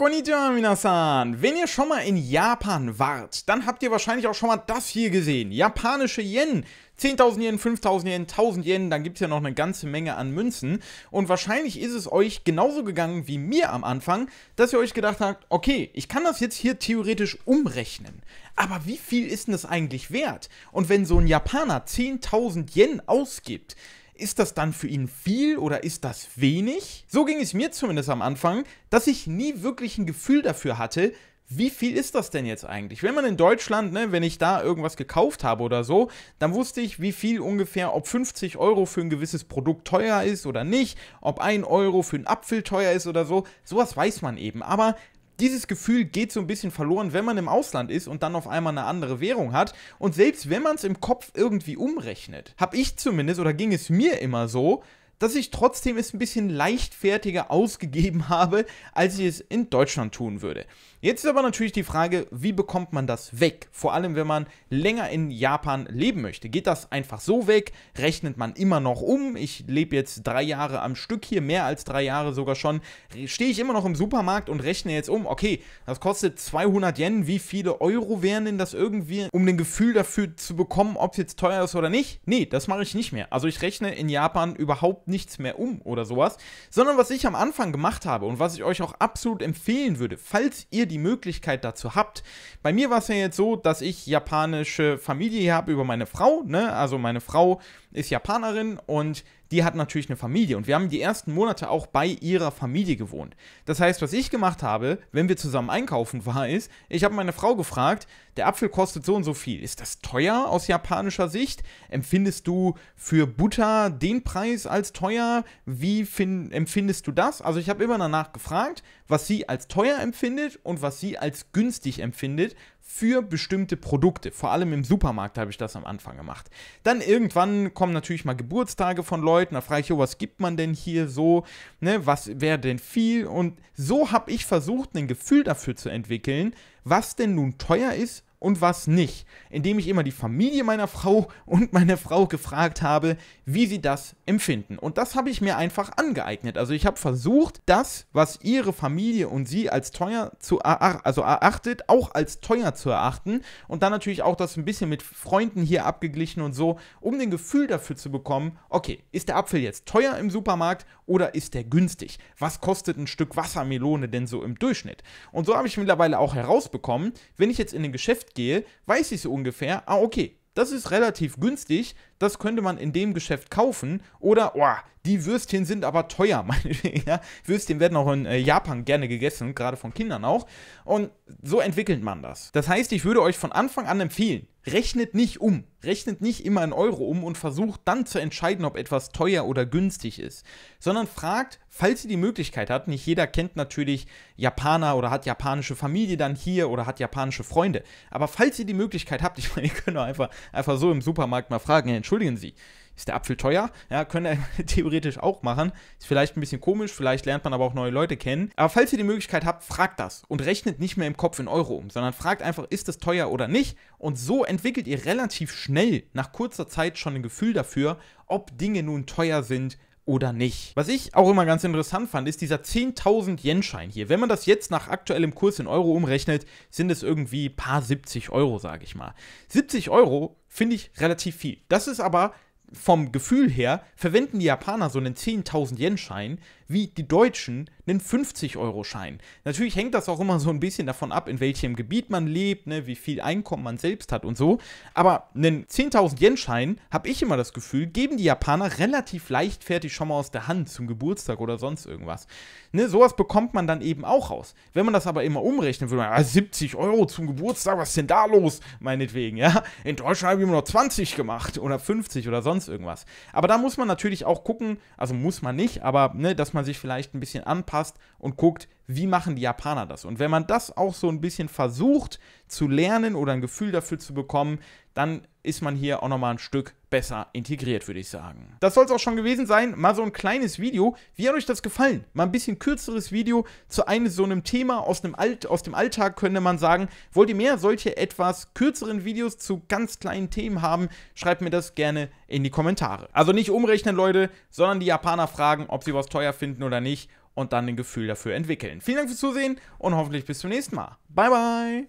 Konnichiwa minasan! Wenn ihr schon mal in Japan wart, dann habt ihr wahrscheinlich auch schon mal das hier gesehen. Japanische Yen. 10.000 Yen, 5.000 Yen, 1.000 Yen, dann gibt es ja noch eine ganze Menge an Münzen. Und wahrscheinlich ist es euch genauso gegangen wie mir am Anfang, dass ihr euch gedacht habt, okay, ich kann das jetzt hier theoretisch umrechnen. Aber wie viel ist denn das eigentlich wert? Und wenn so ein Japaner 10.000 Yen ausgibt, ist das dann für ihn viel oder ist das wenig? So ging es mir zumindest am Anfang, dass ich nie wirklich ein Gefühl dafür hatte, wie viel ist das denn jetzt eigentlich? Wenn man in Deutschland, ne, wenn ich da irgendwas gekauft habe oder so, dann wusste ich, wie viel ungefähr, ob 50 Euro für ein gewisses Produkt teuer ist oder nicht, ob 1 Euro für einen Apfel teuer ist oder so. Sowas weiß man eben. Aber dieses Gefühl geht so ein bisschen verloren, wenn man im Ausland ist und dann auf einmal eine andere Währung hat. Und selbst wenn man es im Kopf irgendwie umrechnet, habe ich zumindest oder ging es mir immer so, dass ich trotzdem es ein bisschen leichtfertiger ausgegeben habe, als ich es in Deutschland tun würde. Jetzt ist aber natürlich die Frage, wie bekommt man das weg? Vor allem, wenn man länger in Japan leben möchte. Geht das einfach so weg? Rechnet man immer noch um? Ich lebe jetzt drei Jahre am Stück hier, mehr als drei Jahre sogar schon. Stehe ich immer noch im Supermarkt und rechne jetzt um, okay, das kostet 200 Yen, wie viele Euro wären denn das irgendwie, um ein Gefühl dafür zu bekommen, ob es jetzt teuer ist oder nicht? Nee, das mache ich nicht mehr. Also ich rechne in Japan überhaupt nichts mehr um oder sowas, sondern was ich am Anfang gemacht habe und was ich euch auch absolut empfehlen würde, falls ihr die Möglichkeit dazu habt. Bei mir war es ja jetzt so, dass ich japanische Familie habe über meine Frau, ne? Also meine Frau ist Japanerin und die hat natürlich eine Familie und wir haben die ersten Monate auch bei ihrer Familie gewohnt. Das heißt, was ich gemacht habe, wenn wir zusammen einkaufen war, ist, ich habe meine Frau gefragt, der Apfel kostet so und so viel. Ist das teuer aus japanischer Sicht? Empfindest du für Butter den Preis als teuer? Wie empfindest du das? Also ich habe immer danach gefragt, was sie als teuer empfindet und was sie als günstig empfindet für bestimmte Produkte. Vor allem im Supermarkt habe ich das am Anfang gemacht. Dann irgendwann kommen natürlich mal Geburtstage von Leuten, Leuten, da frage ich, oh, was gibt man denn hier so, ne, was wäre denn viel? Und so habe ich versucht, ein Gefühl dafür zu entwickeln, was denn nun teuer ist und was nicht, indem ich immer die Familie meiner Frau und meine Frau gefragt habe, wie sie das empfinden. Und das habe ich mir einfach angeeignet. Also ich habe versucht, das, was ihre Familie und sie als teuer zu erachten, also erachtet, auch als teuer zu erachten und dann natürlich auch das ein bisschen mit Freunden hier abgeglichen und so, um den Gefühl dafür zu bekommen, okay, ist der Apfel jetzt teuer im Supermarkt oder ist der günstig? Was kostet ein Stück Wassermelone denn so im Durchschnitt? Und so habe ich mittlerweile auch herausbekommen, wenn ich jetzt in den Geschäft gehe, weiß ich so ungefähr, ah, okay, das ist relativ günstig, das könnte man in dem Geschäft kaufen. Oder, oh, die Würstchen sind aber teuer, meinetwegen. Ja? Würstchen werden auch in äh, Japan gerne gegessen, gerade von Kindern auch. Und so entwickelt man das. Das heißt, ich würde euch von Anfang an empfehlen, rechnet nicht um. Rechnet nicht immer in Euro um und versucht dann zu entscheiden, ob etwas teuer oder günstig ist. Sondern fragt, falls ihr die Möglichkeit habt, nicht jeder kennt natürlich Japaner oder hat japanische Familie dann hier oder hat japanische Freunde. Aber falls ihr die Möglichkeit habt, ich meine, ihr könnt doch einfach, einfach so im Supermarkt mal fragen, hey, entschuldigen Sie, ist der Apfel teuer? Ja, können er theoretisch auch machen. Ist vielleicht ein bisschen komisch, vielleicht lernt man aber auch neue Leute kennen. Aber falls ihr die Möglichkeit habt, fragt das und rechnet nicht mehr im Kopf in Euro um, sondern fragt einfach, ist das teuer oder nicht? Und so entwickelt ihr relativ schnell nach kurzer Zeit schon ein Gefühl dafür, ob Dinge nun teuer sind oder nicht. Was ich auch immer ganz interessant fand, ist dieser 10.000 Yen-Schein hier. Wenn man das jetzt nach aktuellem Kurs in Euro umrechnet, sind es irgendwie paar 70 Euro, sage ich mal. 70 Euro finde ich relativ viel. Das ist aber vom Gefühl her verwenden die Japaner so einen 10.000-Yen-Schein wie die Deutschen einen 50-Euro-Schein. Natürlich hängt das auch immer so ein bisschen davon ab, in welchem Gebiet man lebt, ne, wie viel Einkommen man selbst hat und so. Aber einen 10.000-Yen-Schein, habe ich immer das Gefühl, geben die Japaner relativ leichtfertig schon mal aus der Hand zum Geburtstag oder sonst irgendwas. Ne, sowas bekommt man dann eben auch raus. Wenn man das aber immer umrechnet, würde man, ah, 70 Euro zum Geburtstag, was ist denn da los? Meinetwegen, ja. In Deutschland habe ich immer noch 20 gemacht oder 50 oder sonst sonst irgendwas. Aber da muss man natürlich auch gucken, also muss man nicht, aber ne, dass man sich vielleicht ein bisschen anpasst und guckt, wie machen die Japaner das? Und wenn man das auch so ein bisschen versucht zu lernen oder ein Gefühl dafür zu bekommen, dann ist man hier auch nochmal ein Stück besser integriert, würde ich sagen. Das soll es auch schon gewesen sein. Mal so ein kleines Video. Wie hat euch das gefallen? Mal ein bisschen kürzeres Video zu einem so einem Thema aus dem, Alt, aus dem Alltag, könnte man sagen. Wollt ihr mehr solche etwas kürzeren Videos zu ganz kleinen Themen haben? Schreibt mir das gerne in die Kommentare. Also nicht umrechnen, Leute, sondern die Japaner fragen, ob sie was teuer finden oder nicht und dann ein Gefühl dafür entwickeln. Vielen Dank fürs Zusehen und hoffentlich bis zum nächsten Mal. Bye, bye.